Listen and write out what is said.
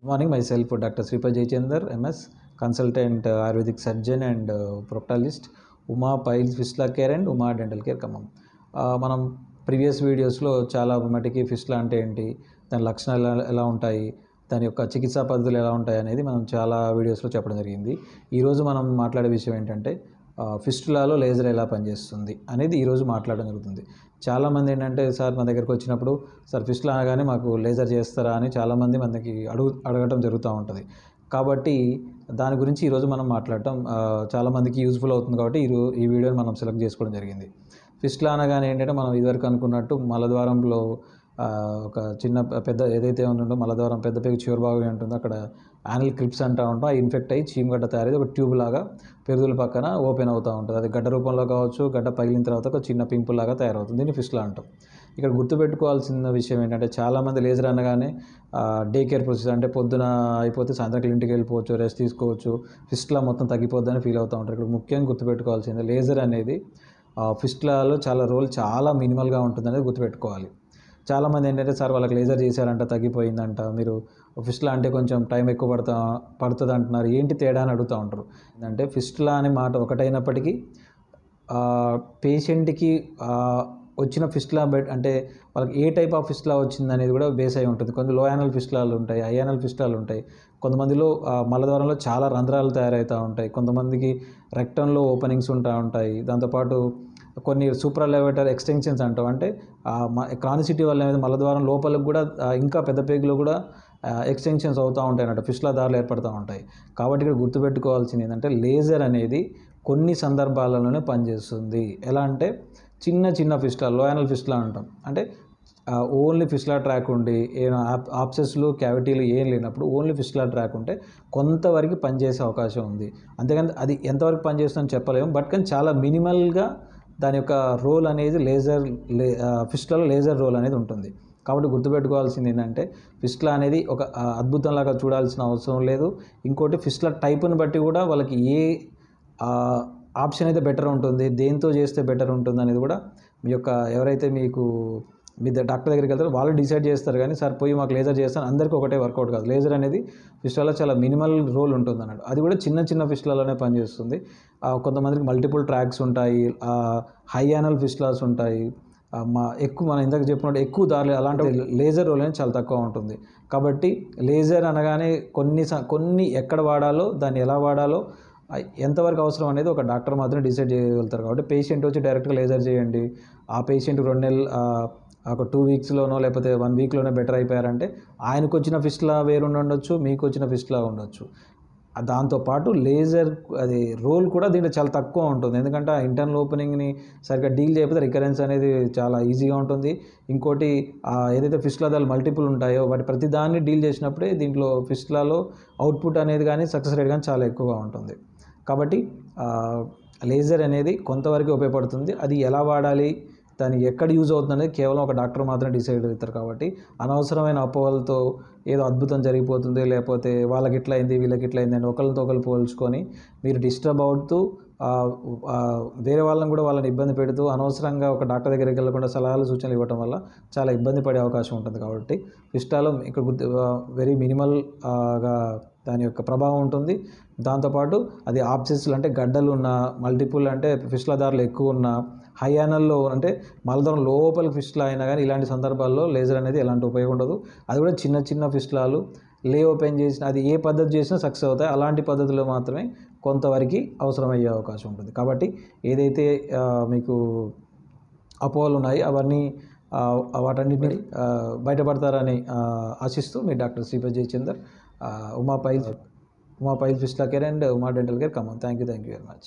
good morning my self doctor శ్రీపా Jayachandar MS consultant ayurvedic surgeon and uh, ప్రొక్టాలిస్ట్ Uma piles ఫిస్లా care and Uma dental care Khammam మనం previous వీడియోస్లో చాలా మటుకి ఫిస్లా అంటే ఏంటి దాని లక్షణాలు ఎలా ఉంటాయి దాని యొక్క చికిత్సా పద్ధతులు ఎలా ఉంటాయి అనేది మనం చాలా వీడియోస్లో చెప్పడం జరిగింది ఈరోజు మనం మాట్లాడే విషయం ఏంటంటే ఫిస్టులాలో లేజర్ ఎలా పనిచేస్తుంది అనేది ఈరోజు మాట్లాడడం జరుగుతుంది చాలామంది ఏంటంటే సార్ మా దగ్గరికి వచ్చినప్పుడు సార్ ఫిష్లు అనగానే మాకు లేజర్ చేస్తారా అని చాలామంది మనకి అడుగు అడగటం జరుగుతూ ఉంటుంది కాబట్టి దాని గురించి ఈరోజు మనం మాట్లాడటం చాలామందికి యూజ్ఫుల్ అవుతుంది కాబట్టి ఈ ఈ వీడియోని మనం సెలెక్ట్ చేసుకోవడం జరిగింది ఫిష్లా అనగానే ఏంటంటే మనం ఇదివరకు అనుకున్నట్టు మలద్వారంలో ఒక చిన్న పెద్ద ఏదైతే ఉందో మలద్వారం పెద్ద పెద్ద భాగం ఉంటుందో అక్కడ యానల్ క్రిప్స్ అంటూ ఉంటాం అవి ఇన్ఫెక్ట్ అయ్యి చీమగడ్డ తయారైతే ఒక ట్యూబ్ లాగా పెరుదుల పక్కన ఓపెన్ అవుతూ ఉంటుంది అది గడ్డ రూపంలో కావచ్చు గడ్డ పగిలిన తర్వాత ఒక చిన్న పింపుల్ లాగా తయారవుతుంది దీన్ని ఫిష్లా అంటాం ఇక్కడ గుర్తుపెట్టుకోవాల్సిన విషయం ఏంటంటే చాలామంది లేజర్ అనగానే డే కేర్ ప్రొసెస్ అంటే పొద్దున అయిపోతే సాయంత్రం ఇంటికి వెళ్ళిపోవచ్చు రెస్ట్ తీసుకోవచ్చు ఫిస్ట్లా మొత్తం తగ్గిపోద్దని ఫీల్ అవుతూ ఉంటారు ఇక్కడ ముఖ్యంగా గుర్తుపెట్టుకోవాల్సింది లేజర్ అనేది ఫిస్ట్లాలో చాలా రోల్ చాలా మినిమల్గా ఉంటుందనేది గుర్తుపెట్టుకోవాలి చాలామంది ఏంటంటే సార్ వాళ్ళకి లేజర్ చేశారంట తగ్గిపోయిందంట మీరు లా అంటే కొంచెం టైం ఎక్కువ పడతా పడుతుంది అంటున్నారు ఏంటి తేడా అని అడుగుతూ ఉంటారు ఏంటంటే లా అనే మాట ఒకటైనప్పటికీ పేషెంట్కి వచ్చిన లా బెడ్ అంటే వాళ్ళకి ఏ టైప్ ఆఫ్ ఫిస్ట్లా వచ్చింది అనేది కూడా బేస్ అయి ఉంటుంది కొంత లో యానల్ లాలు ఉంటాయి ఐయానల్ ఫిస్ట్లాలు ఉంటాయి కొంతమందిలో మలద్వారంలో చాలా రంధ్రాలు తయారవుతూ ఉంటాయి కొంతమందికి రెక్టంలో ఓపెనింగ్స్ ఉంటా ఉంటాయి దాంతోపాటు కొన్ని సూపర్ ఎలివేటర్ ఎక్స్టెన్షన్స్ అంటాం అంటే క్రానిసిటీ వల్ల అనేది మలద్వారం లోపలికి కూడా ఇంకా పెద్ద పేగులో కూడా ఎక్స్టెన్షన్స్ అవుతూ ఉంటాయి అన్నట్టు ఫిష్ల దారులు ఏర్పడుతూ ఉంటాయి కాబట్టి ఇక్కడ గుర్తుపెట్టుకోవాల్సింది ఏంటంటే లేజర్ అనేది కొన్ని సందర్భాలలోనే పనిచేస్తుంది ఎలా అంటే చిన్న చిన్న ఫిష్ల లోయనల్ ఫిష్లా అంటాం అంటే ఓన్లీ ఫిష్లా ట్రాక్ ఉండి ఏమైనా ఆప్సెస్లు క్యావిటీలు ఏం లేనప్పుడు ఓన్లీ ఫిష్లా ట్రాక్ ఉంటే కొంతవరకు పనిచేసే అవకాశం ఉంది అంతేకాని అది ఎంతవరకు పనిచేస్తుందని చెప్పలేము బట్ కానీ చాలా మినిమల్గా దాని యొక్క రోల్ అనేది లేజర్ లే ఫిస్ట్లలో లేజర్ రోల్ అనేది ఉంటుంది కాబట్టి గుర్తుపెట్టుకోవాల్సింది ఏంటంటే ఫిస్ట్లా అనేది ఒక అద్భుతంలాగా చూడాల్సిన అవసరం లేదు ఇంకోటి ఫిస్ట్ల టైపుని బట్టి కూడా వాళ్ళకి ఏ ఆప్షన్ అయితే బెటర్ ఉంటుంది దేంతో చేస్తే బెటర్ ఉంటుంది అనేది కూడా మీ యొక్క ఎవరైతే మీకు మీ డాక్టర్ దగ్గరికి వెళ్తారు వాళ్ళు డిసైడ్ చేస్తారు కానీ సార్ పోయి మాకు లేజర్ చేస్తాను అందరికీ ఒకటే వర్కౌట్ కాదు లేజర్ అనేది ఫిష్లలో చాలా మినిమల్ రోల్ ఉంటుంది అన్నట్టు అది కూడా చిన్న చిన్న ఫిష్లలోనే పనిచేస్తుంది కొంతమందికి మల్టిపుల్ ట్రాక్స్ ఉంటాయి హై యానల్ ఫిష్లాస్ ఉంటాయి మా ఎక్కువ మనం ఇందాక చెప్పినట్టు ఎక్కువ దారి అలాంటి లేజర్ రోల్ అనేది చాలా తక్కువ ఉంటుంది కాబట్టి లేజర్ అనగానే కొన్ని కొన్ని ఎక్కడ వాడాలో దాన్ని ఎలా వాడాలో ఎంతవరకు అవసరం అనేది ఒక డాక్టర్ మాత్రం డిసైడ్ చేయగలుగుతారు కాబట్టి పేషెంట్ వచ్చి డైరెక్ట్గా లేజర్ చేయండి ఆ పేషెంట్ రెండు నెలలు ఒక టూ వీక్స్లోనో లేకపోతే వన్ వీక్లోనో బెటర్ అయిపోయారంటే ఆయనకు వచ్చిన ఫిస్ట్లా వేరు ఉండొచ్చు మీకు వచ్చిన ఫిస్ట్లా ఉండొచ్చు దాంతోపాటు లేజర్ అది రోల్ కూడా దీంట్లో చాలా తక్కువ ఉంటుంది ఎందుకంటే ఆ ఇంటర్నల్ ఓపెనింగ్ని సరిగ్గా డీల్ చేయకపోతే రికరెన్స్ అనేది చాలా ఈజీగా ఉంటుంది ఇంకోటి ఏదైతే ఫిస్ట్లాదాలు మల్టిపుల్ ఉంటాయో వాటి ప్రతి దాన్ని డీల్ చేసినప్పుడే దీంట్లో ఫిస్ట్లాలో అవుట్పుట్ అనేది కానీ సక్సెస్ రేట్ కానీ చాలా ఎక్కువగా ఉంటుంది కాబట్టి లేజర్ అనేది కొంతవరకు ఉపయోగపడుతుంది అది ఎలా వాడాలి దాన్ని ఎక్కడ యూజ్ అవుతుంది అనేది కేవలం ఒక డాక్టర్ మాత్రమే డిసైడ్ అవుతారు కాబట్టి అనవసరమైన అపోహలతో ఏదో అద్భుతం జరిగిపోతుంది లేకపోతే వాళ్ళకి ఇట్లా అయింది వీళ్ళకి ఇట్లా అయింది అని ఒకరితో ఒకరు పోల్చుకొని మీరు డిస్టర్బ్ అవుతూ వేరే వాళ్ళని కూడా వాళ్ళని ఇబ్బంది పెడుతూ అనవసరంగా ఒక డాక్టర్ దగ్గరికి వెళ్ళకుండా సలహాలు సూచనలు ఇవ్వడం వల్ల చాలా ఇబ్బంది పడే అవకాశం ఉంటుంది కాబట్టి ఫిస్టాలో ఇక్కడ వెరీ మినిమల్గా దాని యొక్క ప్రభావం ఉంటుంది దాంతోపాటు అది ఆప్సిస్లు అంటే గడ్డలు ఉన్న మల్టిపుల్ అంటే ధరలు ఎక్కువ ఉన్న హై యానల్లో అంటే మలదరం లోపల ఫిష్లు అయినా కానీ ఇలాంటి సందర్భాల్లో లేజర్ అనేది ఎలాంటి ఉపయోగం ఉండదు అది కూడా చిన్న చిన్న ఫిష్లాలు లే ఓపెన్ చేసిన అది ఏ పద్ధతి చేసినా సక్సెస్ అవుతాయి అలాంటి పద్ధతిలో మాత్రమే కొంతవరకు అవసరమయ్యే అవకాశం ఉంటుంది కాబట్టి ఏదైతే మీకు అపోలు ఉన్నాయి అవన్నీ వాటన్నిటిని బయటపడతారని ఆశిస్తూ మీ doctor Sripathi Jayachander Uma pile Uma pile fistula care and Uma dental care కమాన్ thank you thank you very much